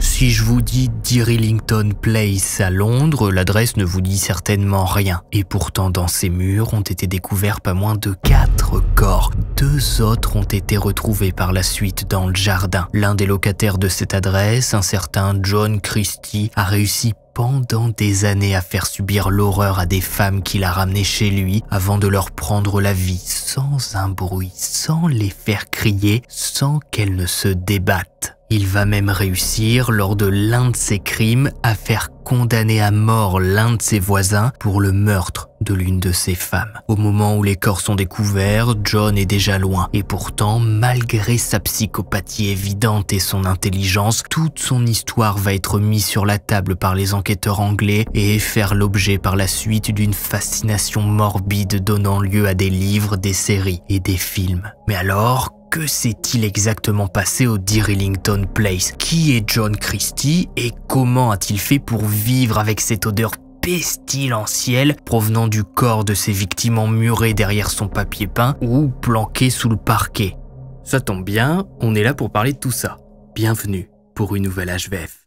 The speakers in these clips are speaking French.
Si je vous dis Dirillington Place à Londres, l'adresse ne vous dit certainement rien. Et pourtant, dans ces murs ont été découverts pas moins de quatre corps. Deux autres ont été retrouvés par la suite dans le jardin. L'un des locataires de cette adresse, un certain John Christie, a réussi pendant des années à faire subir l'horreur à des femmes qu'il a ramenées chez lui avant de leur prendre la vie sans un bruit, sans les faire crier, sans qu'elles ne se débattent. Il va même réussir, lors de l'un de ses crimes, à faire condamner à mort l'un de ses voisins pour le meurtre de l'une de ses femmes. Au moment où les corps sont découverts, John est déjà loin. Et pourtant, malgré sa psychopathie évidente et son intelligence, toute son histoire va être mise sur la table par les enquêteurs anglais et faire l'objet par la suite d'une fascination morbide donnant lieu à des livres, des séries et des films. Mais alors, que s'est-il exactement passé au Ellington Place Qui est John Christie et comment a-t-il fait pour vivre avec cette odeur pestilentielle provenant du corps de ses victimes emmurées derrière son papier peint ou planquées sous le parquet Ça tombe bien, on est là pour parler de tout ça. Bienvenue pour une nouvelle HVF.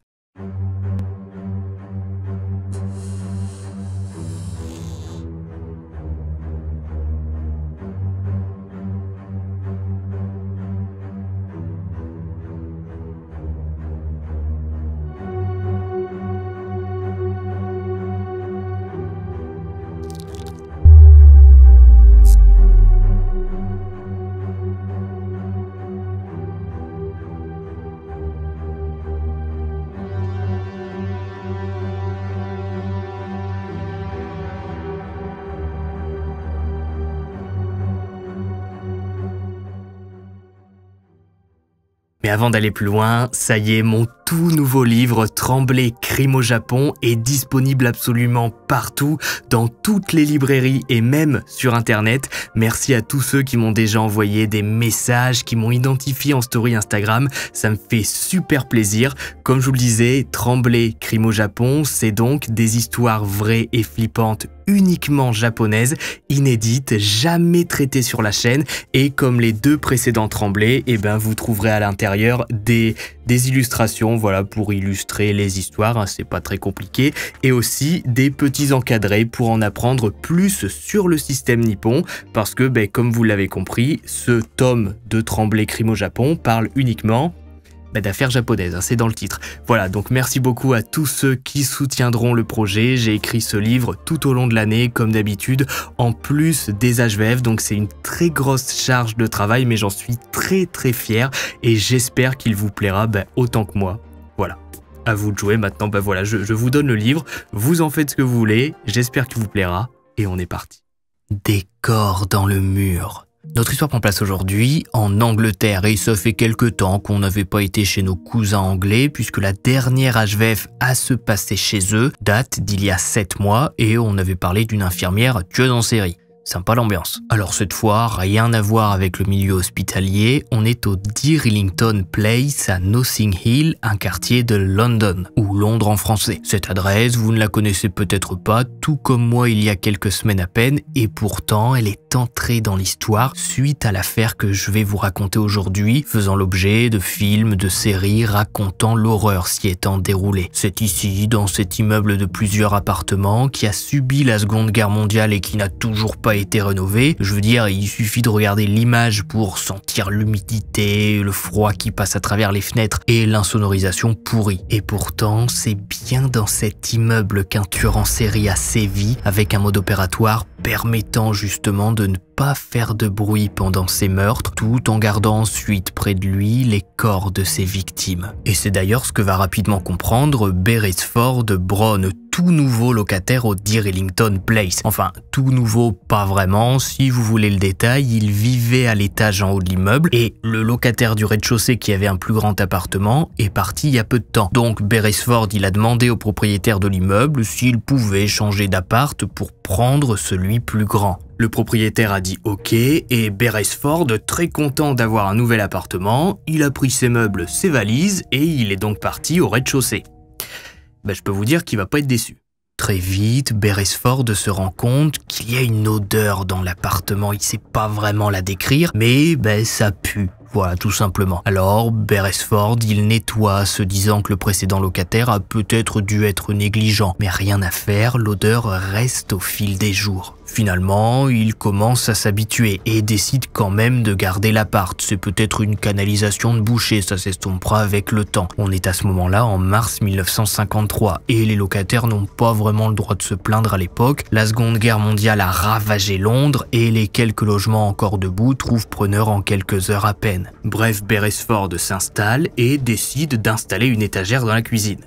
Avant d'aller plus loin, ça y est, mon tout nouveau livre Tremblay Crime au Japon est disponible absolument partout, dans toutes les librairies et même sur Internet. Merci à tous ceux qui m'ont déjà envoyé des messages, qui m'ont identifié en story Instagram. Ça me fait super plaisir. Comme je vous le disais, Tremblay Crime au Japon, c'est donc des histoires vraies et flippantes uniquement japonaises, inédites, jamais traitées sur la chaîne. Et comme les deux précédents Tremblay, eh ben vous trouverez à l'intérieur des, des illustrations voilà, pour illustrer les histoires, hein, c'est pas très compliqué, et aussi des petits encadrés pour en apprendre plus sur le système nippon, parce que, ben, comme vous l'avez compris, ce tome de Tremblay Crime au Japon parle uniquement ben, d'affaires japonaises, hein, c'est dans le titre. Voilà, donc merci beaucoup à tous ceux qui soutiendront le projet. J'ai écrit ce livre tout au long de l'année, comme d'habitude, en plus des HVF, donc c'est une très grosse charge de travail, mais j'en suis très très fier et j'espère qu'il vous plaira ben, autant que moi à vous de jouer maintenant. Ben voilà, je, vous donne le livre, vous en faites ce que vous voulez, j'espère qu'il vous plaira, et on est parti. Décor dans le mur. Notre histoire prend place aujourd'hui en Angleterre et ça fait quelque temps qu'on n'avait pas été chez nos cousins anglais puisque la dernière HVF à se passer chez eux date d'il y a 7 mois et on avait parlé d'une infirmière tueuse en série. Sympa l'ambiance. Alors cette fois, rien à voir avec le milieu hospitalier, on est au Rillington Place à Nothing Hill, un quartier de London, ou Londres en français. Cette adresse, vous ne la connaissez peut-être pas, tout comme moi il y a quelques semaines à peine, et pourtant elle est entrée dans l'histoire suite à l'affaire que je vais vous raconter aujourd'hui, faisant l'objet de films, de séries racontant l'horreur s'y étant déroulée. C'est ici, dans cet immeuble de plusieurs appartements, qui a subi la Seconde Guerre mondiale et qui n'a toujours pas été rénové. Je veux dire, il suffit de regarder l'image pour sentir l'humidité, le froid qui passe à travers les fenêtres et l'insonorisation pourrie. Et pourtant, c'est bien dans cet immeuble qu'un tueur en série a sévi avec un mode opératoire permettant justement de ne pas faire de bruit pendant ses meurtres, tout en gardant ensuite près de lui les corps de ses victimes. Et c'est d'ailleurs ce que va rapidement comprendre Beresford Brown, tout nouveau locataire au Ellington Place. Enfin, tout nouveau, pas vraiment, si vous voulez le détail, il vivait à l'étage en haut de l'immeuble et le locataire du rez-de-chaussée qui avait un plus grand appartement est parti il y a peu de temps. Donc Beresford, il a demandé au propriétaire de l'immeuble s'il pouvait changer d'appart pour prendre celui plus grand. Le propriétaire a dit OK et Beresford, très content d'avoir un nouvel appartement, il a pris ses meubles, ses valises et il est donc parti au rez-de-chaussée. Ben, je peux vous dire qu'il va pas être déçu. Très vite, Beresford se rend compte qu'il y a une odeur dans l'appartement. Il sait pas vraiment la décrire, mais ben, ça pue. Voilà, tout simplement. Alors, Beresford, il nettoie, se disant que le précédent locataire a peut-être dû être négligent. Mais rien à faire, l'odeur reste au fil des jours. Finalement, il commence à s'habituer et décide quand même de garder l'appart. C'est peut-être une canalisation de boucher, ça s'estompera avec le temps. On est à ce moment-là en mars 1953 et les locataires n'ont pas vraiment le droit de se plaindre à l'époque. La Seconde Guerre mondiale a ravagé Londres et les quelques logements encore debout trouvent preneur en quelques heures à peine. Bref, Beresford s'installe et décide d'installer une étagère dans la cuisine.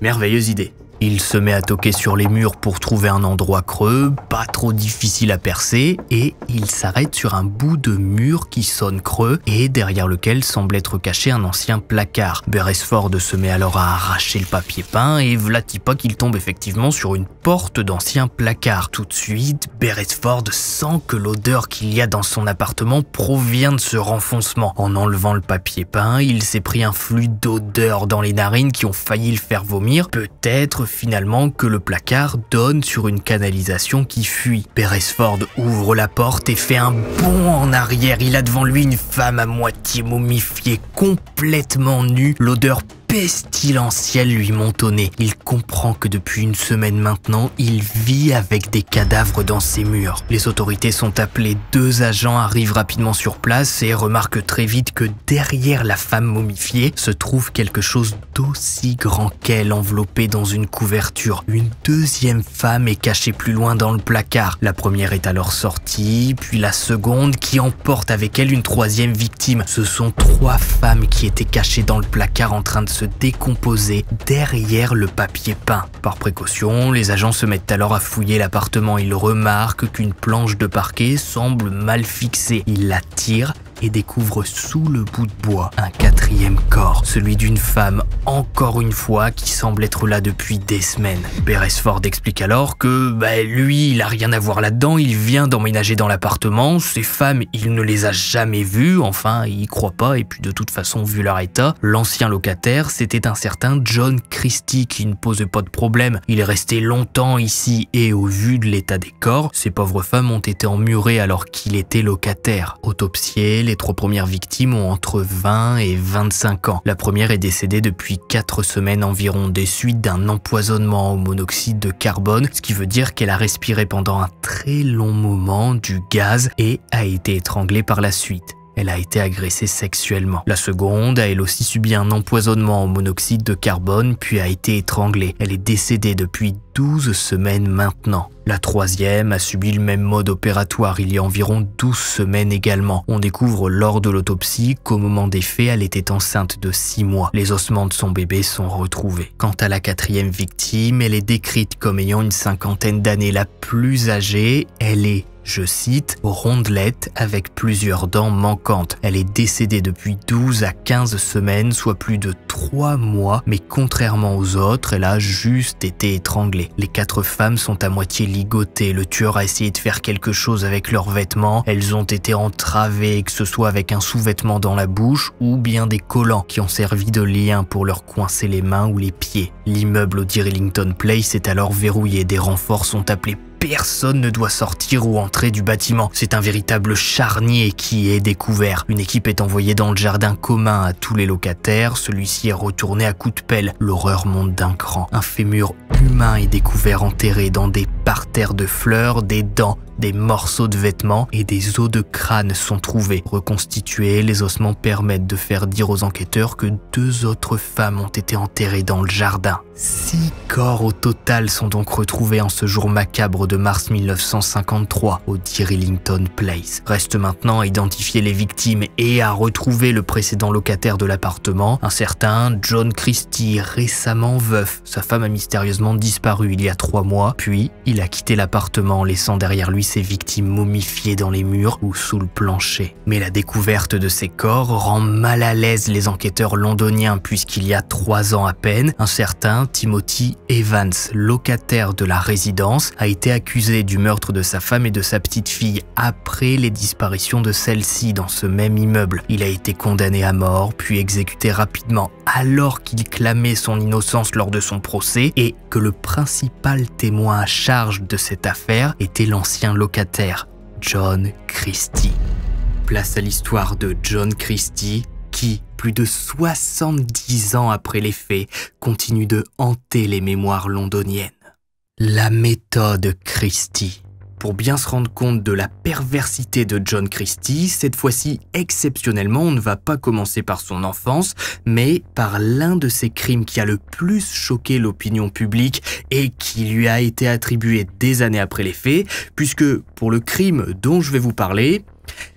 Merveilleuse idée. Il se met à toquer sur les murs pour trouver un endroit creux, pas trop difficile à percer, et il s'arrête sur un bout de mur qui sonne creux et derrière lequel semble être caché un ancien placard. Beresford se met alors à arracher le papier peint et pas qu'il tombe effectivement sur une porte d'ancien placard. Tout de suite, Beresford sent que l'odeur qu'il y a dans son appartement provient de ce renfoncement. En enlevant le papier peint, il s'est pris un flux d'odeur dans les narines qui ont failli le faire vomir, peut-être finalement que le placard donne sur une canalisation qui fuit. Beresford ouvre la porte et fait un bond en arrière. Il a devant lui une femme à moitié momifiée, complètement nue, l'odeur pestilentiel lui monte au nez. Il comprend que depuis une semaine maintenant, il vit avec des cadavres dans ses murs. Les autorités sont appelées, deux agents arrivent rapidement sur place et remarquent très vite que derrière la femme momifiée se trouve quelque chose d'aussi grand qu'elle enveloppé dans une couverture. Une deuxième femme est cachée plus loin dans le placard. La première est alors sortie, puis la seconde qui emporte avec elle une troisième victime. Ce sont trois femmes qui étaient cachées dans le placard en train de se décomposer derrière le papier peint. Par précaution, les agents se mettent alors à fouiller l'appartement. Ils remarquent qu'une planche de parquet semble mal fixée. Ils la tirent et découvre sous le bout de bois un quatrième corps, celui d'une femme encore une fois qui semble être là depuis des semaines. Beresford explique alors que bah, lui, il a rien à voir là-dedans, il vient d'emménager dans l'appartement, ces femmes, il ne les a jamais vues, enfin, il croit pas et puis de toute façon, vu leur état, l'ancien locataire, c'était un certain John Christie qui ne pose pas de problème. Il est resté longtemps ici et au vu de l'état des corps, ces pauvres femmes ont été emmurées alors qu'il était locataire. Autopsié, les les trois premières victimes ont entre 20 et 25 ans. La première est décédée depuis 4 semaines environ des suites d'un empoisonnement au monoxyde de carbone, ce qui veut dire qu'elle a respiré pendant un très long moment du gaz et a été étranglée par la suite. Elle a été agressée sexuellement. La seconde a elle aussi subi un empoisonnement au monoxyde de carbone puis a été étranglée. Elle est décédée depuis 12 semaines maintenant. La troisième a subi le même mode opératoire il y a environ 12 semaines également. On découvre lors de l'autopsie qu'au moment des faits, elle était enceinte de 6 mois. Les ossements de son bébé sont retrouvés. Quant à la quatrième victime, elle est décrite comme ayant une cinquantaine d'années la plus âgée. Elle est je cite, rondelette avec plusieurs dents manquantes. Elle est décédée depuis 12 à 15 semaines, soit plus de 3 mois, mais contrairement aux autres, elle a juste été étranglée. Les quatre femmes sont à moitié ligotées. Le tueur a essayé de faire quelque chose avec leurs vêtements. Elles ont été entravées, que ce soit avec un sous-vêtement dans la bouche ou bien des collants qui ont servi de lien pour leur coincer les mains ou les pieds. L'immeuble au Dirillington Place est alors verrouillé. Des renforts sont appelés personne ne doit sortir ou entrer du bâtiment. C'est un véritable charnier qui est découvert. Une équipe est envoyée dans le jardin commun à tous les locataires, celui-ci est retourné à coups de pelle. L'horreur monte d'un cran. Un fémur humain est découvert enterré dans des parterres de fleurs, des dents, des morceaux de vêtements et des os de crâne sont trouvés. Reconstitués, les ossements permettent de faire dire aux enquêteurs que deux autres femmes ont été enterrées dans le jardin. Six corps au total sont donc retrouvés en ce jour macabre de mars 1953 au Dirillington Place. Reste maintenant à identifier les victimes et à retrouver le précédent locataire de l'appartement, un certain John Christie, récemment veuf. Sa femme a mystérieusement disparu il y a trois mois, puis il a quitté l'appartement laissant derrière lui ses victimes momifiées dans les murs ou sous le plancher. Mais la découverte de ces corps rend mal à l'aise les enquêteurs londoniens puisqu'il y a trois ans à peine, un certain Timothy Evans, locataire de la résidence, a été accusé du meurtre de sa femme et de sa petite fille après les disparitions de celle-ci dans ce même immeuble. Il a été condamné à mort, puis exécuté rapidement alors qu'il clamait son innocence lors de son procès et que le principal témoin à charge de cette affaire était l'ancien locataire, John Christie. Place à l'histoire de John Christie qui, plus de 70 ans après les faits, continue de hanter les mémoires londoniennes. La méthode Christie. Pour bien se rendre compte de la perversité de John Christie, cette fois-ci exceptionnellement, on ne va pas commencer par son enfance, mais par l'un de ses crimes qui a le plus choqué l'opinion publique et qui lui a été attribué des années après les faits, puisque pour le crime dont je vais vous parler,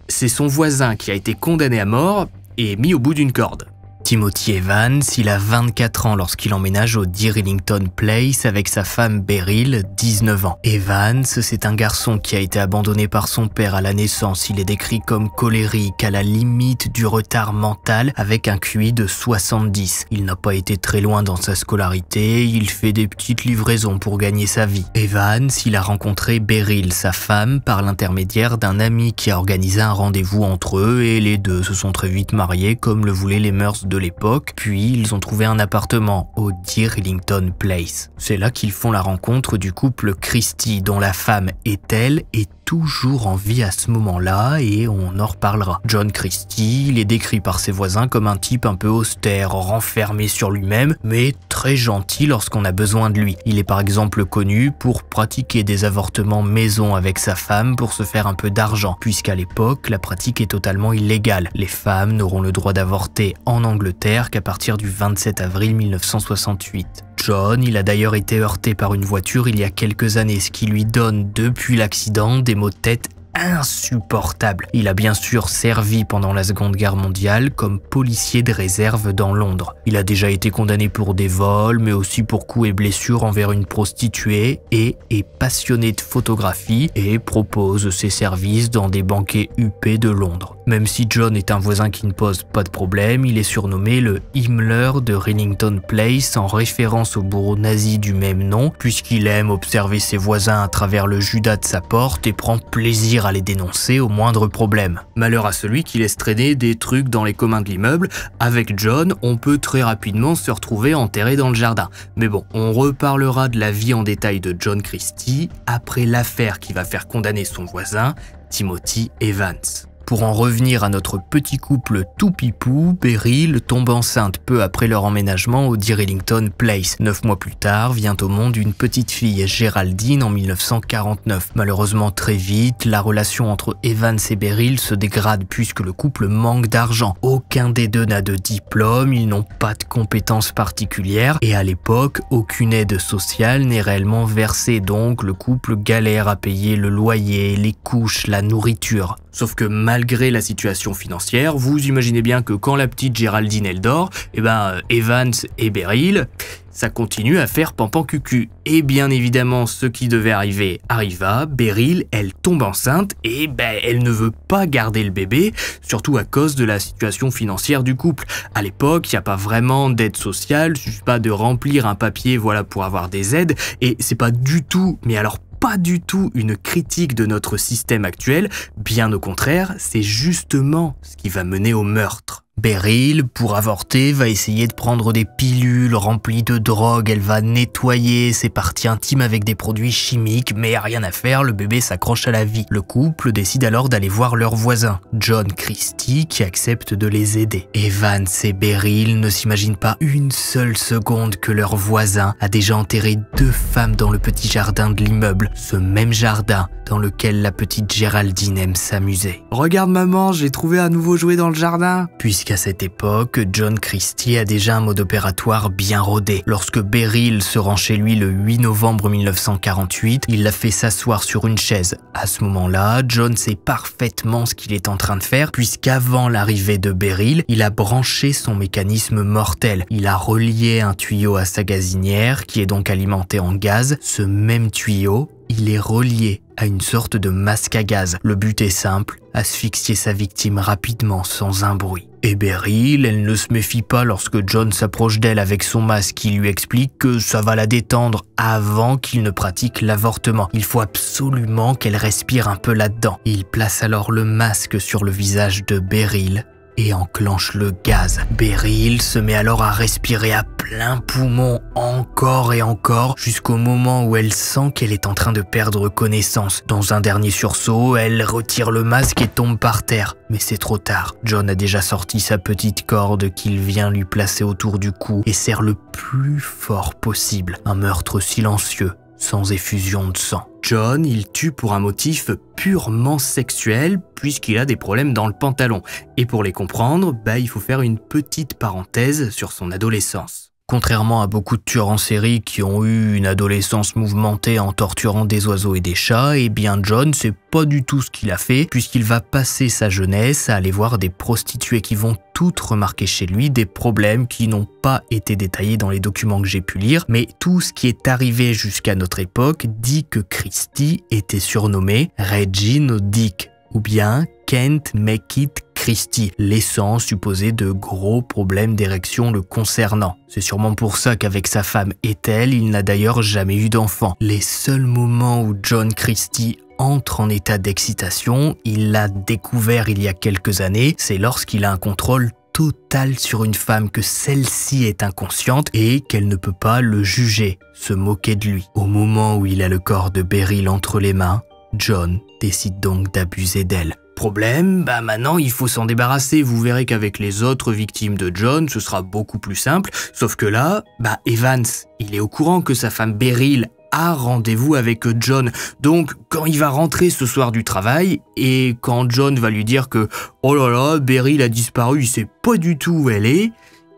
c'est son voisin qui a été condamné à mort et mis au bout d'une corde. Timothy Evans, il a 24 ans lorsqu'il emménage au Deerlington Place avec sa femme Beryl, 19 ans. Evans, c'est un garçon qui a été abandonné par son père à la naissance. Il est décrit comme colérique, à la limite du retard mental, avec un QI de 70. Il n'a pas été très loin dans sa scolarité, il fait des petites livraisons pour gagner sa vie. Evans, il a rencontré Beryl, sa femme, par l'intermédiaire d'un ami qui a organisé un rendez-vous entre eux et les deux se sont très vite mariés comme le voulaient les mœurs de l'époque, puis ils ont trouvé un appartement au dearlington Place. C'est là qu'ils font la rencontre du couple Christie, dont la femme est elle est toujours en vie à ce moment-là et on en reparlera. John Christie, il est décrit par ses voisins comme un type un peu austère, renfermé sur lui-même, mais très gentil lorsqu'on a besoin de lui. Il est par exemple connu pour pratiquer des avortements maison avec sa femme pour se faire un peu d'argent, puisqu'à l'époque, la pratique est totalement illégale. Les femmes n'auront le droit d'avorter en Angleterre qu'à partir du 27 avril 1968. John, il a d'ailleurs été heurté par une voiture il y a quelques années, ce qui lui donne depuis l'accident des maux de tête insupportable. Il a bien sûr servi pendant la Seconde Guerre mondiale comme policier de réserve dans Londres. Il a déjà été condamné pour des vols, mais aussi pour coups et blessures envers une prostituée et est passionné de photographie et propose ses services dans des banquets huppés de Londres. Même si John est un voisin qui ne pose pas de problème, il est surnommé le Himmler de Rennington Place en référence au bourreau nazi du même nom, puisqu'il aime observer ses voisins à travers le judas de sa porte et prend plaisir à les dénoncer au moindre problème. Malheur à celui qui laisse traîner des trucs dans les communs de l'immeuble, avec John, on peut très rapidement se retrouver enterré dans le jardin. Mais bon, on reparlera de la vie en détail de John Christie après l'affaire qui va faire condamner son voisin, Timothy Evans. Pour en revenir à notre petit couple tout pipou, Beryl tombe enceinte peu après leur emménagement au Dirillington Place. Neuf mois plus tard, vient au monde une petite fille, Géraldine, en 1949. Malheureusement très vite, la relation entre Evans et Beryl se dégrade puisque le couple manque d'argent. Aucun des deux n'a de diplôme, ils n'ont pas de compétences particulières et à l'époque, aucune aide sociale n'est réellement versée donc le couple galère à payer le loyer, les couches, la nourriture. Sauf que malgré la situation financière, vous imaginez bien que quand la petite Géraldine elle dort, eh ben euh, Evans et Beryl, ça continue à faire pampan cucu. Et bien évidemment, ce qui devait arriver arriva, Beryl, elle tombe enceinte et ben elle ne veut pas garder le bébé, surtout à cause de la situation financière du couple. À l'époque, il n'y a pas vraiment d'aide sociale, il suffit pas de remplir un papier voilà pour avoir des aides et c'est pas du tout mais alors pas du tout une critique de notre système actuel, bien au contraire, c'est justement ce qui va mener au meurtre. Beryl, pour avorter, va essayer de prendre des pilules remplies de drogue, elle va nettoyer ses parties intimes avec des produits chimiques, mais à rien à faire, le bébé s'accroche à la vie. Le couple décide alors d'aller voir leur voisin, John Christie, qui accepte de les aider. Evans et Beryl ne s'imaginent pas une seule seconde que leur voisin a déjà enterré deux femmes dans le petit jardin de l'immeuble, ce même jardin dans lequel la petite Géraldine aime s'amuser. Regarde maman, j'ai trouvé un nouveau jouet dans le jardin à cette époque, John Christie a déjà un mode opératoire bien rodé. Lorsque Beryl se rend chez lui le 8 novembre 1948, il la fait s'asseoir sur une chaise. À ce moment-là, John sait parfaitement ce qu'il est en train de faire, puisqu'avant l'arrivée de Beryl, il a branché son mécanisme mortel. Il a relié un tuyau à sa gazinière, qui est donc alimenté en gaz. Ce même tuyau, il est relié à une sorte de masque à gaz. Le but est simple, asphyxier sa victime rapidement sans un bruit. Et eh Beryl, elle ne se méfie pas lorsque John s'approche d'elle avec son masque qui lui explique que ça va la détendre avant qu'il ne pratique l'avortement. Il faut absolument qu'elle respire un peu là-dedans. Il place alors le masque sur le visage de Beryl et enclenche le gaz. Beryl se met alors à respirer à plein poumon encore et encore jusqu'au moment où elle sent qu'elle est en train de perdre connaissance. Dans un dernier sursaut, elle retire le masque et tombe par terre. Mais c'est trop tard. John a déjà sorti sa petite corde qu'il vient lui placer autour du cou et serre le plus fort possible. Un meurtre silencieux sans effusion de sang. John, il tue pour un motif purement sexuel, puisqu'il a des problèmes dans le pantalon. Et pour les comprendre, bah, il faut faire une petite parenthèse sur son adolescence. Contrairement à beaucoup de tueurs en série qui ont eu une adolescence mouvementée en torturant des oiseaux et des chats, eh bien John, c'est pas du tout ce qu'il a fait, puisqu'il va passer sa jeunesse à aller voir des prostituées qui vont toutes remarquer chez lui des problèmes qui n'ont pas été détaillés dans les documents que j'ai pu lire, mais tout ce qui est arrivé jusqu'à notre époque dit que Christie était surnommé Regine Dick, ou bien Kent Make It Christie laissant supposer de gros problèmes d'érection le concernant. C'est sûrement pour ça qu'avec sa femme Ethel, il n'a d'ailleurs jamais eu d'enfant. Les seuls moments où John Christie entre en état d'excitation, il l'a découvert il y a quelques années, c'est lorsqu'il a un contrôle total sur une femme que celle-ci est inconsciente et qu'elle ne peut pas le juger, se moquer de lui. Au moment où il a le corps de Beryl entre les mains, John décide donc d'abuser d'elle. Problème, bah maintenant il faut s'en débarrasser, vous verrez qu'avec les autres victimes de John, ce sera beaucoup plus simple, sauf que là, bah Evans, il est au courant que sa femme Beryl a rendez-vous avec euh, John. Donc quand il va rentrer ce soir du travail et quand John va lui dire que oh là là, Beryl a disparu, il sait pas du tout où elle est,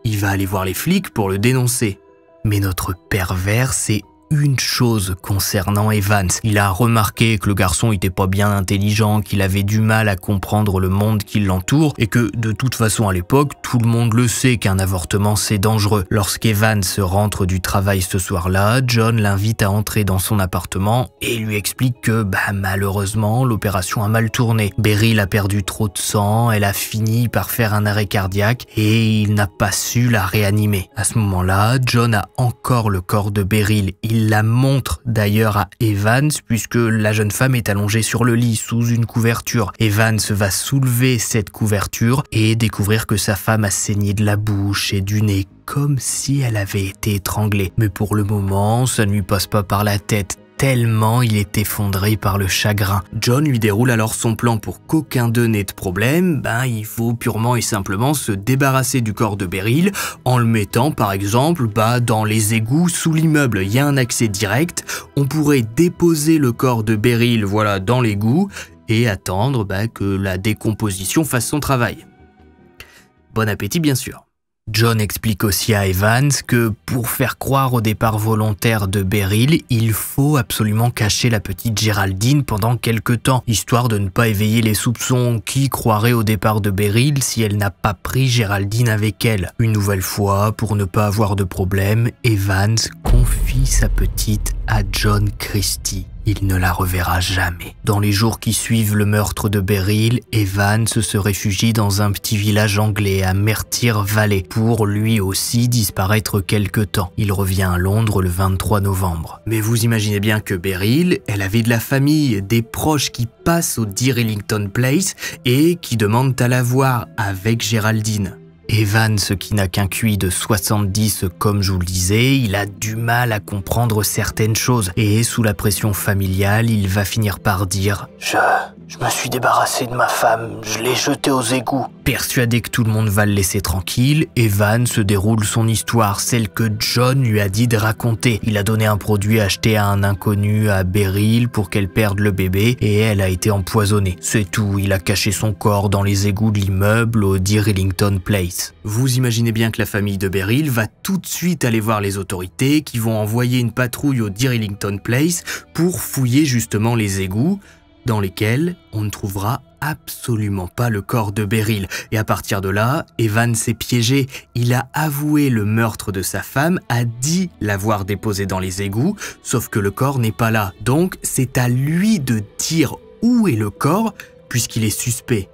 il va aller voir les flics pour le dénoncer. Mais notre pervers s'est une chose concernant Evans. Il a remarqué que le garçon était pas bien intelligent, qu'il avait du mal à comprendre le monde qui l'entoure et que de toute façon à l'époque, tout le monde le sait qu'un avortement c'est dangereux. Lorsqu'Evans rentre du travail ce soir-là, John l'invite à entrer dans son appartement et lui explique que bah, malheureusement l'opération a mal tourné. Beryl a perdu trop de sang, elle a fini par faire un arrêt cardiaque et il n'a pas su la réanimer. À ce moment-là, John a encore le corps de Beryl. Il la montre d'ailleurs à Evans puisque la jeune femme est allongée sur le lit sous une couverture. Evans va soulever cette couverture et découvrir que sa femme a saigné de la bouche et du nez comme si elle avait été étranglée. Mais pour le moment, ça ne lui passe pas par la tête tellement il est effondré par le chagrin. John lui déroule alors son plan pour qu'aucun d'eux n'ait de problème, ben il faut purement et simplement se débarrasser du corps de Beryl en le mettant par exemple ben dans les égouts sous l'immeuble, il y a un accès direct, on pourrait déposer le corps de Beryl voilà, dans l'égout et attendre bah, que la décomposition fasse son travail. Bon appétit bien sûr. John explique aussi à Evans que pour faire croire au départ volontaire de Beryl, il faut absolument cacher la petite Géraldine pendant quelque temps, histoire de ne pas éveiller les soupçons qui croiraient au départ de Beryl si elle n'a pas pris Géraldine avec elle. Une nouvelle fois, pour ne pas avoir de problème, Evans confie sa petite à John Christie il ne la reverra jamais. Dans les jours qui suivent le meurtre de Beryl, Evan se, réfugie dans un petit village anglais à Mertir Valley pour lui aussi disparaître quelque temps. Il revient à Londres le 23 novembre. Mais vous imaginez bien que Beryl, elle avait de la famille, des proches qui passent au Dear Ellington Place et qui demandent à la voir avec Géraldine. Evan, ce qui n'a qu'un QI de 70, comme je vous le disais, il a du mal à comprendre certaines choses et sous la pression familiale, il va finir par dire ⁇ Je je me suis débarrassé de ma femme, je l'ai jetée aux égouts. Persuadé que tout le monde va le laisser tranquille, Evan se déroule son histoire, celle que John lui a dit de raconter. Il a donné un produit acheté à un inconnu à Beryl pour qu'elle perde le bébé et elle a été empoisonnée. C'est tout, il a caché son corps dans les égouts de l'immeuble au Rillington Place. Vous imaginez bien que la famille de Beryl va tout de suite aller voir les autorités qui vont envoyer une patrouille au Rillington Place pour fouiller justement les égouts dans lesquelles on ne trouvera absolument pas le corps de Beryl. Et à partir de là, Evan s'est piégé. Il a avoué le meurtre de sa femme, a dit l'avoir déposé dans les égouts, sauf que le corps n'est pas là. Donc c'est à lui de dire où est le corps, puisqu'il est suspect.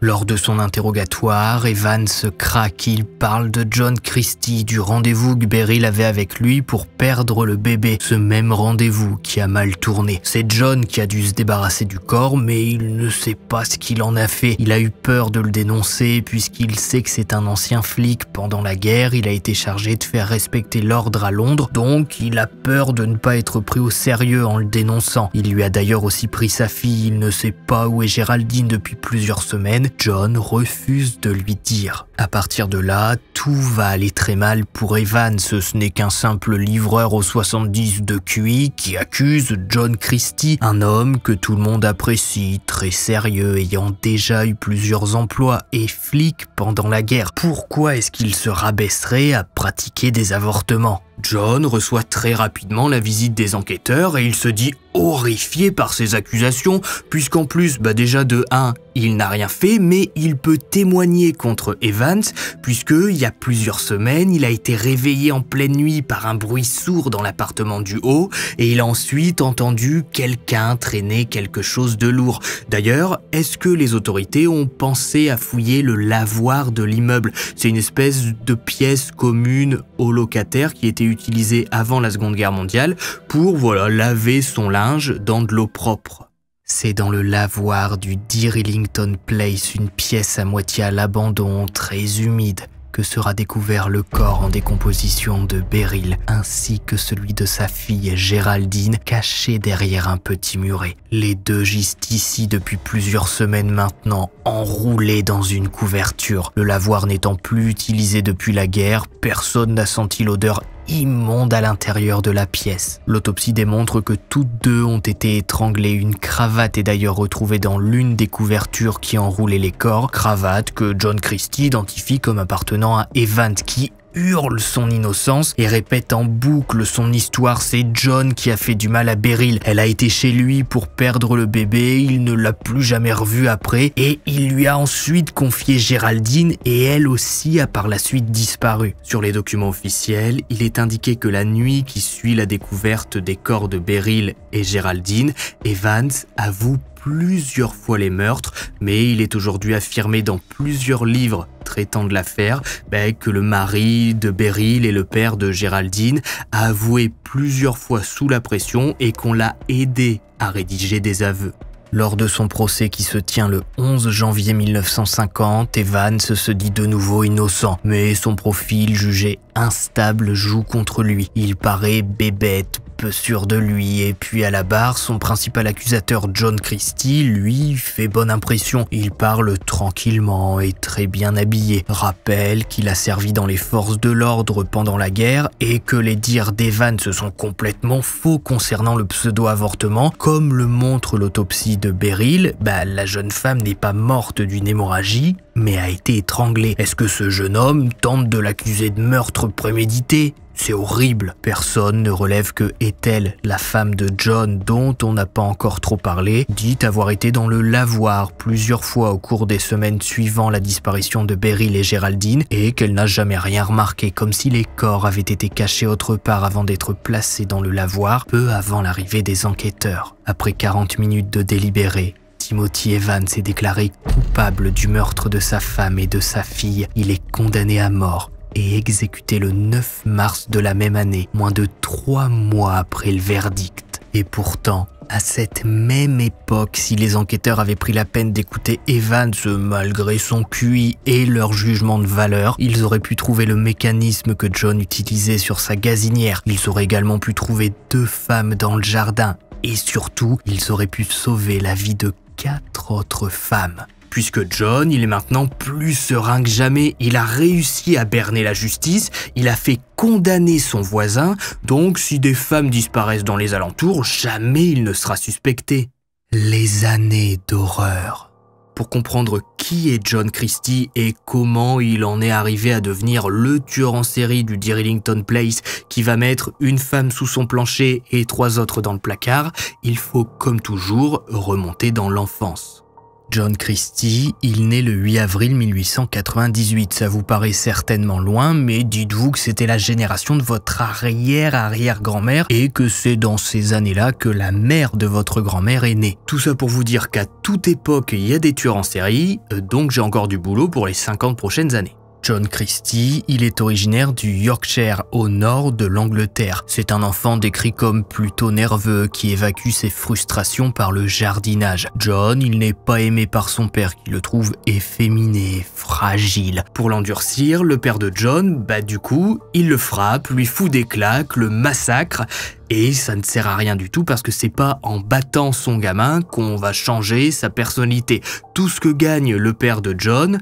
Lors de son interrogatoire, Evan se craque, il parle de John Christie, du rendez-vous que Beryl avait avec lui pour perdre le bébé, ce même rendez-vous qui a mal tourné. C'est John qui a dû se débarrasser du corps, mais il ne sait pas ce qu'il en a fait. Il a eu peur de le dénoncer, puisqu'il sait que c'est un ancien flic. Pendant la guerre, il a été chargé de faire respecter l'ordre à Londres, donc il a peur de ne pas être pris au sérieux en le dénonçant. Il lui a d'ailleurs aussi pris sa fille, il ne sait pas où est Géraldine depuis plusieurs semaines, John refuse de lui dire. À partir de là, tout va aller très mal pour Evan, ce, ce n'est qu'un simple livreur aux 70 de QI qui accuse John Christie, un homme que tout le monde apprécie, très sérieux, ayant déjà eu plusieurs emplois et flic pendant la guerre. Pourquoi est-ce qu'il se rabaisserait à pratiquer des avortements John reçoit très rapidement la visite des enquêteurs et il se dit horrifié par ces accusations, puisqu'en plus, bah déjà de 1, il n'a rien fait, mais il peut témoigner contre Evans, puisque il y a plusieurs semaines, il a été réveillé en pleine nuit par un bruit sourd dans l'appartement du haut, et il a ensuite entendu quelqu'un traîner quelque chose de lourd. D'ailleurs, est-ce que les autorités ont pensé à fouiller le lavoir de l'immeuble C'est une espèce de pièce commune aux locataires qui était utilisé avant la Seconde Guerre mondiale pour voilà, laver son linge dans de l'eau propre. C'est dans le lavoir du Dirillington Place, une pièce à moitié à l'abandon, très humide, que sera découvert le corps en décomposition de Beryl, ainsi que celui de sa fille Géraldine, caché derrière un petit muret. Les deux gisent ici depuis plusieurs semaines maintenant, enroulés dans une couverture. Le lavoir n'étant plus utilisé depuis la guerre, personne n'a senti l'odeur immonde à l'intérieur de la pièce. L'autopsie démontre que toutes deux ont été étranglées. Une cravate est d'ailleurs retrouvée dans l'une des couvertures qui enroulait les corps, cravate que John Christie identifie comme appartenant à Evans qui, hurle son innocence et répète en boucle son histoire. C'est John qui a fait du mal à Beryl. Elle a été chez lui pour perdre le bébé, il ne l'a plus jamais revu après et il lui a ensuite confié Géraldine et elle aussi a par la suite disparu. Sur les documents officiels, il est indiqué que la nuit qui suit la découverte des corps de Beryl et Géraldine, Evans avoue plusieurs fois les meurtres, mais il est aujourd'hui affirmé dans plusieurs livres traitant de l'affaire ben, que le mari de Beryl et le père de Géraldine a avoué plusieurs fois sous la pression et qu'on l'a aidé à rédiger des aveux. Lors de son procès qui se tient le 11 janvier 1950, Evans se dit de nouveau innocent, mais son profil jugé instable joue contre lui. Il paraît bébête, sûr de lui. Et puis à la barre, son principal accusateur John Christie, lui, fait bonne impression. Il parle tranquillement et très bien habillé. Rappelle qu'il a servi dans les forces de l'ordre pendant la guerre et que les dires d'Evan se sont complètement faux concernant le pseudo-avortement. Comme le montre l'autopsie de Beryl, bah, la jeune femme n'est pas morte d'une hémorragie, mais a été étranglée. Est-ce que ce jeune homme tente de l'accuser de meurtre prémédité c'est horrible. Personne ne relève que Ethel, la femme de John dont on n'a pas encore trop parlé, dit avoir été dans le lavoir plusieurs fois au cours des semaines suivant la disparition de Beryl et Géraldine et qu'elle n'a jamais rien remarqué, comme si les corps avaient été cachés autre part avant d'être placés dans le lavoir peu avant l'arrivée des enquêteurs. Après 40 minutes de délibéré, Timothy Evans est déclaré coupable du meurtre de sa femme et de sa fille. Il est condamné à mort et exécuté le 9 mars de la même année, moins de trois mois après le verdict. Et pourtant, à cette même époque, si les enquêteurs avaient pris la peine d'écouter Evans malgré son QI et leur jugement de valeur, ils auraient pu trouver le mécanisme que John utilisait sur sa gazinière. Ils auraient également pu trouver deux femmes dans le jardin. Et surtout, ils auraient pu sauver la vie de quatre autres femmes. Puisque John, il est maintenant plus serein que jamais, il a réussi à berner la justice, il a fait condamner son voisin, donc si des femmes disparaissent dans les alentours, jamais il ne sera suspecté. Les années d'horreur. Pour comprendre qui est John Christie et comment il en est arrivé à devenir le tueur en série du Dirillington Place qui va mettre une femme sous son plancher et trois autres dans le placard, il faut comme toujours remonter dans l'enfance. John Christie, il naît le 8 avril 1898. Ça vous paraît certainement loin, mais dites-vous que c'était la génération de votre arrière-arrière-grand-mère et que c'est dans ces années-là que la mère de votre grand-mère est née. Tout ça pour vous dire qu'à toute époque, il y a des tueurs en série, donc j'ai encore du boulot pour les 50 prochaines années. John Christie, il est originaire du Yorkshire au nord de l'Angleterre. C'est un enfant décrit comme plutôt nerveux qui évacue ses frustrations par le jardinage. John, il n'est pas aimé par son père qui le trouve efféminé, fragile. Pour l'endurcir, le père de John, bah du coup, il le frappe, lui fout des claques, le massacre et ça ne sert à rien du tout parce que c'est pas en battant son gamin qu'on va changer sa personnalité. Tout ce que gagne le père de John,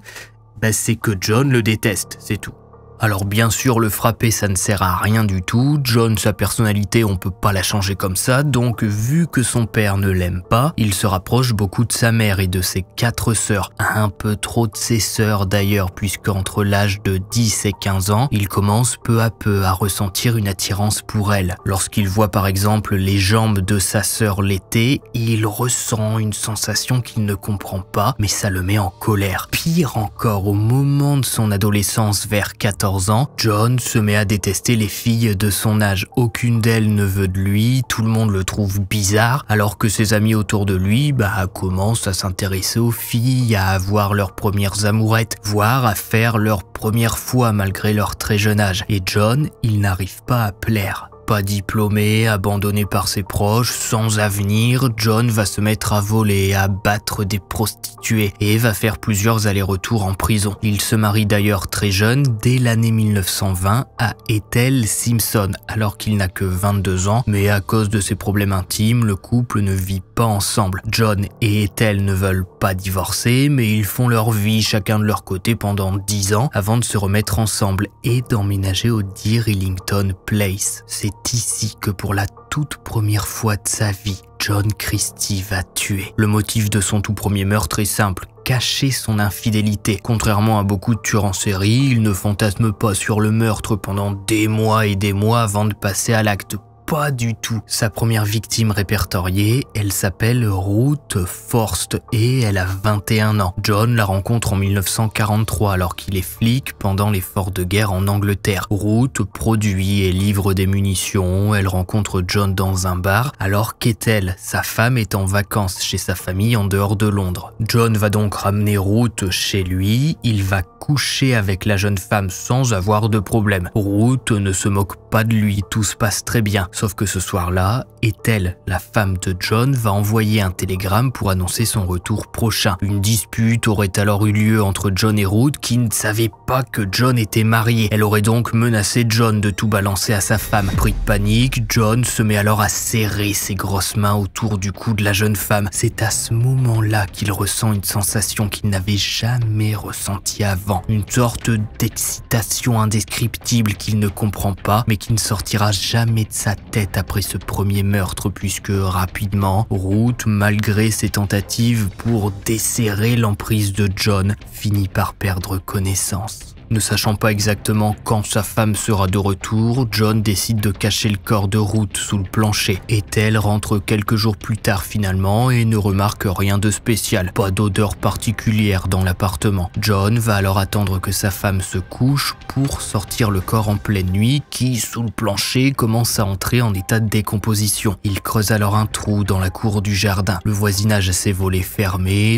bah, c'est que John le déteste, c'est tout. Alors bien sûr, le frapper, ça ne sert à rien du tout. John, sa personnalité, on peut pas la changer comme ça, donc vu que son père ne l'aime pas, il se rapproche beaucoup de sa mère et de ses quatre sœurs. Un peu trop de ses sœurs d'ailleurs, puisqu'entre l'âge de 10 et 15 ans, il commence peu à peu à ressentir une attirance pour elle. Lorsqu'il voit par exemple les jambes de sa sœur l'été, il ressent une sensation qu'il ne comprend pas, mais ça le met en colère. Pire encore, au moment de son adolescence vers 14 ans, John se met à détester les filles de son âge. Aucune d'elles ne veut de lui, tout le monde le trouve bizarre, alors que ses amis autour de lui bah, commencent à s'intéresser aux filles, à avoir leurs premières amourettes, voire à faire leur première fois malgré leur très jeune âge. Et John, il n'arrive pas à plaire. Pas diplômé, abandonné par ses proches, sans avenir, John va se mettre à voler, à battre des prostituées et va faire plusieurs allers-retours en prison. Il se marie d'ailleurs très jeune, dès l'année 1920, à Ethel Simpson, alors qu'il n'a que 22 ans, mais à cause de ses problèmes intimes, le couple ne vit pas ensemble. John et Ethel ne veulent pas divorcer, mais ils font leur vie chacun de leur côté pendant 10 ans avant de se remettre ensemble et d'emménager au Dear Ellington Place c'est ici que pour la toute première fois de sa vie, John Christie va tuer. Le motif de son tout premier meurtre est simple, cacher son infidélité. Contrairement à beaucoup de tueurs en série, il ne fantasme pas sur le meurtre pendant des mois et des mois avant de passer à l'acte pas du tout. Sa première victime répertoriée, elle s'appelle Ruth Forst et elle a 21 ans. John la rencontre en 1943 alors qu'il est flic pendant l'effort de guerre en Angleterre. Ruth produit et livre des munitions, elle rencontre John dans un bar alors qu'est-elle sa femme, est en vacances chez sa famille en dehors de Londres. John va donc ramener Ruth chez lui, il va coucher avec la jeune femme sans avoir de problème. Ruth ne se moque pas de lui, tout se passe très bien. Sauf que ce soir-là, Ethel, la femme de John, va envoyer un télégramme pour annoncer son retour prochain. Une dispute aurait alors eu lieu entre John et Ruth qui ne savait pas que John était marié. Elle aurait donc menacé John de tout balancer à sa femme. Pris de panique, John se met alors à serrer ses grosses mains autour du cou de la jeune femme. C'est à ce moment-là qu'il ressent une sensation qu'il n'avait jamais ressentie avant. Une sorte d'excitation indescriptible qu'il ne comprend pas mais qui ne sortira jamais de sa tête tête après ce premier meurtre puisque rapidement, Root, malgré ses tentatives pour desserrer l'emprise de John, finit par perdre connaissance. Ne sachant pas exactement quand sa femme sera de retour, John décide de cacher le corps de route sous le plancher. Et elle rentre quelques jours plus tard finalement et ne remarque rien de spécial, pas d'odeur particulière dans l'appartement. John va alors attendre que sa femme se couche pour sortir le corps en pleine nuit qui, sous le plancher, commence à entrer en état de décomposition. Il creuse alors un trou dans la cour du jardin. Le voisinage a ses volets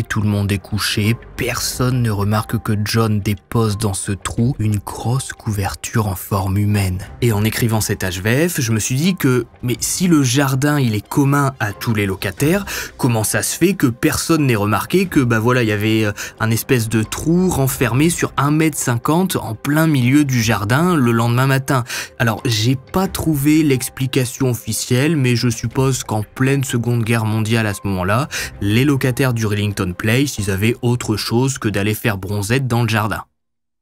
tout le monde est couché, personne ne remarque que John dépose dans ce trou une grosse couverture en forme humaine. Et en écrivant cet HVF, je me suis dit que, mais si le jardin il est commun à tous les locataires, comment ça se fait que personne n'ait remarqué que, bah voilà, il y avait euh, un espèce de trou renfermé sur 1m50 en plein milieu du jardin le lendemain matin Alors, j'ai pas trouvé l'explication officielle, mais je suppose qu'en pleine seconde guerre mondiale à ce moment-là, les locataires du Rillington Place, ils avaient autre chose que d'aller faire bronzette dans le jardin.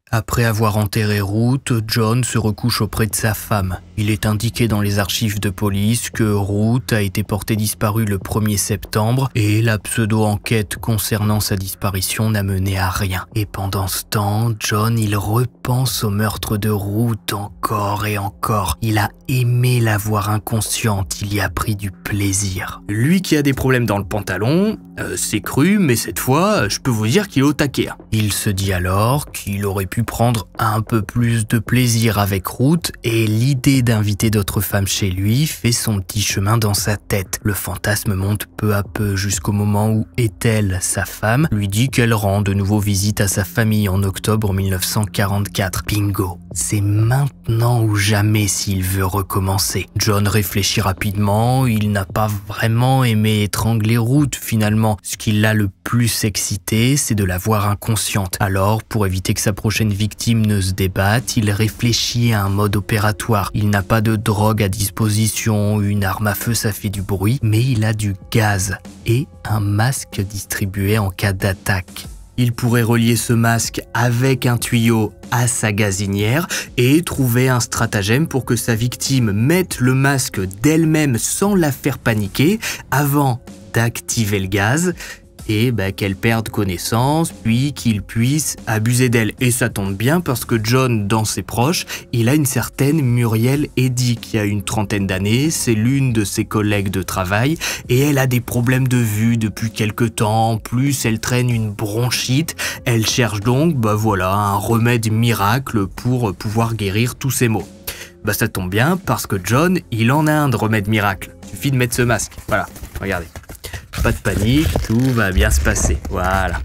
Après avoir enterré Root, John se recouche auprès de sa femme. Il est indiqué dans les archives de police que Root a été portée disparue le 1er septembre et la pseudo-enquête concernant sa disparition n'a mené à rien. Et pendant ce temps, John, il repense au meurtre de Root encore et encore. Il a aimé la voir inconsciente, il y a pris du plaisir. Lui qui a des problèmes dans le pantalon, euh, c'est cru, mais cette fois, je peux vous dire qu'il est au taquet. Hein. Il se dit alors qu'il aurait pu prendre un peu plus de plaisir avec Ruth et l'idée d'inviter d'autres femmes chez lui fait son petit chemin dans sa tête. Le fantasme monte peu à peu jusqu'au moment où Ethel, sa femme, lui dit qu'elle rend de nouveau visite à sa famille en octobre 1944. Bingo, c'est maintenant ou jamais s'il veut recommencer. John réfléchit rapidement, il n'a pas vraiment aimé étrangler Ruth finalement. Ce qui l'a le plus excité, c'est de la voir inconsciente. Alors, pour éviter que sa prochaine victime ne se débatte, il réfléchit à un mode opératoire. Il n'a pas de drogue à disposition, une arme à feu ça fait du bruit, mais il a du gaz et un masque distribué en cas d'attaque. Il pourrait relier ce masque avec un tuyau à sa gazinière et trouver un stratagème pour que sa victime mette le masque d'elle-même sans la faire paniquer avant d'activer le gaz et bah, qu'elle perde connaissance, puis qu'il puisse abuser d'elle. Et ça tombe bien parce que John, dans ses proches, il a une certaine Muriel Eddy qui a une trentaine d'années, c'est l'une de ses collègues de travail, et elle a des problèmes de vue depuis quelque temps, en plus elle traîne une bronchite, elle cherche donc, bah voilà, un remède miracle pour pouvoir guérir tous ses maux. Bah ça tombe bien parce que John, il en a un de remède miracle. Il suffit de mettre ce masque. Voilà, regardez. Pas de panique, tout va bien se passer. Voilà.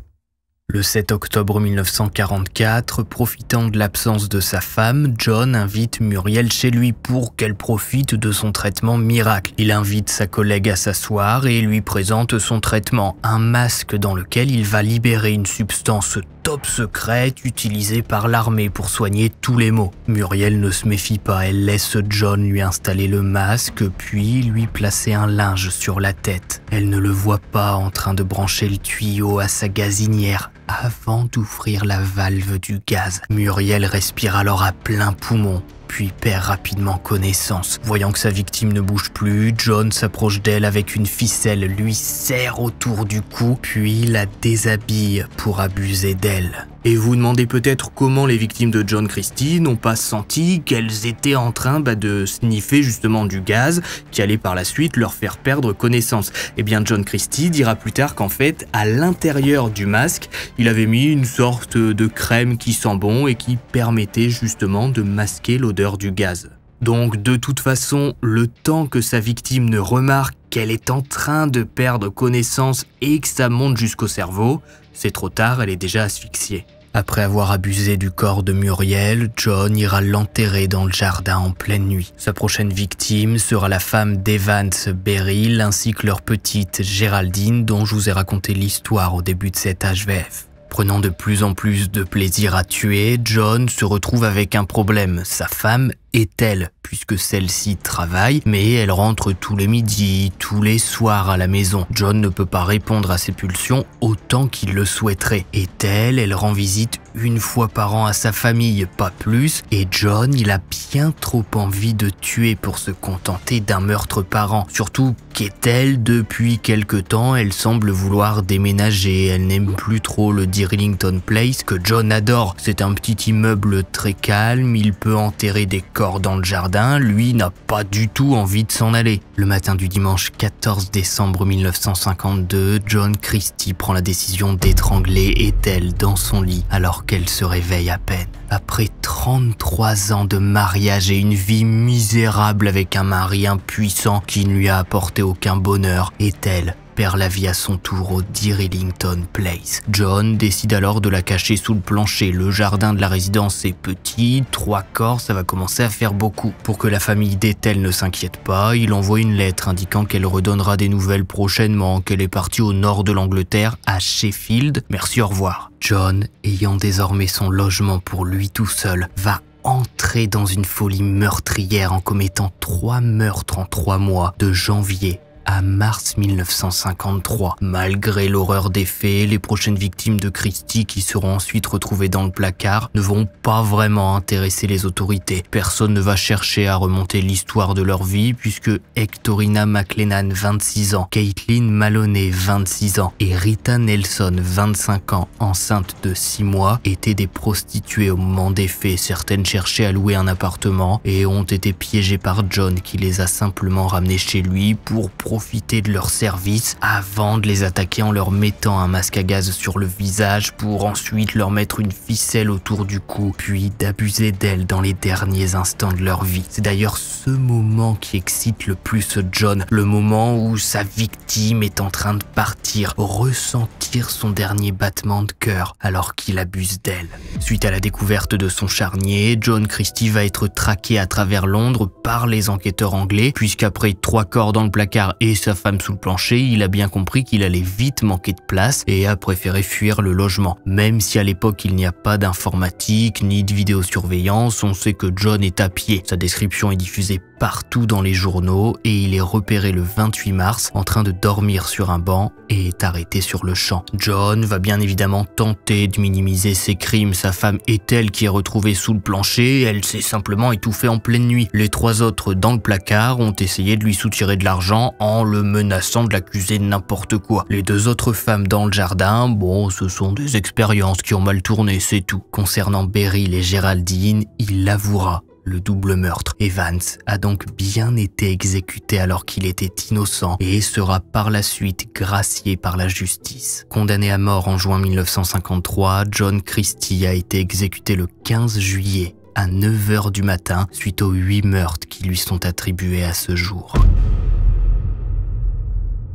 Le 7 octobre 1944, profitant de l'absence de sa femme, John invite Muriel chez lui pour qu'elle profite de son traitement miracle. Il invite sa collègue à s'asseoir et lui présente son traitement, un masque dans lequel il va libérer une substance top secrète utilisée par l'armée pour soigner tous les maux. Muriel ne se méfie pas, elle laisse John lui installer le masque, puis lui placer un linge sur la tête. Elle ne le voit pas en train de brancher le tuyau à sa gazinière avant d'ouvrir la valve du gaz. Muriel respire alors à plein poumon, puis perd rapidement connaissance. Voyant que sa victime ne bouge plus, John s'approche d'elle avec une ficelle, lui serre autour du cou, puis la déshabille pour abuser d'elle. Et vous vous demandez peut-être comment les victimes de John Christie n'ont pas senti qu'elles étaient en train bah, de sniffer justement du gaz qui allait par la suite leur faire perdre connaissance. Eh bien John Christie dira plus tard qu'en fait, à l'intérieur du masque, il avait mis une sorte de crème qui sent bon et qui permettait justement de masquer l'odeur du gaz. Donc de toute façon, le temps que sa victime ne remarque qu'elle est en train de perdre connaissance et que ça monte jusqu'au cerveau, c'est trop tard, elle est déjà asphyxiée. Après avoir abusé du corps de Muriel, John ira l'enterrer dans le jardin en pleine nuit. Sa prochaine victime sera la femme d'Evans Beryl ainsi que leur petite Géraldine dont je vous ai raconté l'histoire au début de cet HVF. Prenant de plus en plus de plaisir à tuer, John se retrouve avec un problème. Sa femme est elle puisque celle-ci travaille, mais elle rentre tous les midis, tous les soirs à la maison. John ne peut pas répondre à ses pulsions autant qu'il le souhaiterait. Et elle, elle rend visite une fois par an à sa famille, pas plus, et John, il a bien trop envie de tuer pour se contenter d'un meurtre par an. Surtout qu'est-elle, depuis quelque temps, elle semble vouloir déménager, elle n'aime plus trop le Dirlington Place que John adore. C'est un petit immeuble très calme, il peut enterrer des corps dans le jardin, lui, n'a pas du tout envie de s'en aller. Le matin du dimanche 14 décembre 1952, John Christie prend la décision d'étrangler Ethel dans son lit alors qu'elle se réveille à peine. Après 33 ans de mariage et une vie misérable avec un mari impuissant qui ne lui a apporté aucun bonheur, Ethel perd la vie à son tour au Dirillington Place. John décide alors de la cacher sous le plancher. Le jardin de la résidence est petit, trois corps, ça va commencer à faire beaucoup. Pour que la famille d'Ethel ne s'inquiète pas, il envoie une lettre indiquant qu'elle redonnera des nouvelles prochainement, qu'elle est partie au nord de l'Angleterre, à Sheffield. Merci, au revoir. John, ayant désormais son logement pour lui tout seul, va entrer dans une folie meurtrière en commettant trois meurtres en trois mois, de janvier à mars 1953. Malgré l'horreur des faits, les prochaines victimes de Christie qui seront ensuite retrouvées dans le placard ne vont pas vraiment intéresser les autorités. Personne ne va chercher à remonter l'histoire de leur vie puisque Hectorina McLennan, 26 ans, Caitlin Maloney, 26 ans et Rita Nelson, 25 ans, enceinte de 6 mois, étaient des prostituées au moment des faits. Certaines cherchaient à louer un appartement et ont été piégées par John qui les a simplement ramenées chez lui pour profiter de leur service avant de les attaquer en leur mettant un masque à gaz sur le visage pour ensuite leur mettre une ficelle autour du cou, puis d'abuser d'elle dans les derniers instants de leur vie. C'est d'ailleurs ce moment qui excite le plus John, le moment où sa victime est en train de partir, ressentir son dernier battement de cœur alors qu'il abuse d'elle. Suite à la découverte de son charnier, John Christie va être traqué à travers Londres par les enquêteurs anglais, puisqu'après trois corps dans le placard et sa femme sous le plancher, il a bien compris qu'il allait vite manquer de place et a préféré fuir le logement. Même si à l'époque il n'y a pas d'informatique ni de vidéosurveillance, on sait que John est à pied. Sa description est diffusée partout dans les journaux et il est repéré le 28 mars en train de dormir sur un banc et est arrêté sur le champ. John va bien évidemment tenter de minimiser ses crimes. Sa femme est elle qui est retrouvée sous le plancher, elle s'est simplement étouffée en pleine nuit. Les trois autres dans le placard ont essayé de lui soutirer de l'argent en le menaçant de l'accuser de n'importe quoi. Les deux autres femmes dans le jardin, bon, ce sont des expériences qui ont mal tourné, c'est tout. Concernant Beryl et Géraldine, il l'avouera le double meurtre. Evans a donc bien été exécuté alors qu'il était innocent et sera par la suite gracié par la justice. Condamné à mort en juin 1953, John Christie a été exécuté le 15 juillet à 9h du matin suite aux 8 meurtres qui lui sont attribués à ce jour.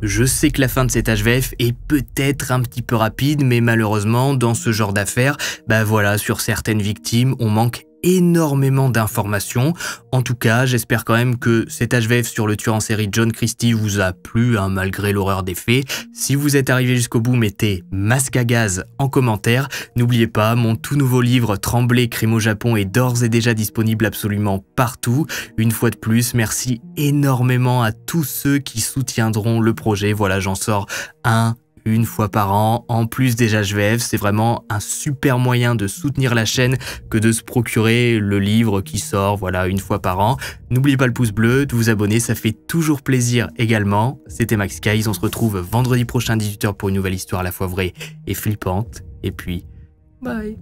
Je sais que la fin de cet HVF est peut-être un petit peu rapide, mais malheureusement, dans ce genre d'affaires, bah voilà, sur certaines victimes, on manque énormément d'informations. En tout cas, j'espère quand même que cet HVF sur le tueur en série John Christie vous a plu, hein, malgré l'horreur des faits. Si vous êtes arrivé jusqu'au bout, mettez masque à gaz en commentaire. N'oubliez pas, mon tout nouveau livre Trembler, crime au Japon est d'ores et déjà disponible absolument partout. Une fois de plus, merci énormément à tous ceux qui soutiendront le projet. Voilà, j'en sors un une fois par an. En plus des HVF, c'est vraiment un super moyen de soutenir la chaîne que de se procurer le livre qui sort voilà une fois par an. N'oubliez pas le pouce bleu, de vous abonner, ça fait toujours plaisir également. C'était Max Kays, on se retrouve vendredi prochain 18h pour une nouvelle histoire à la fois vraie et flippante. Et puis, bye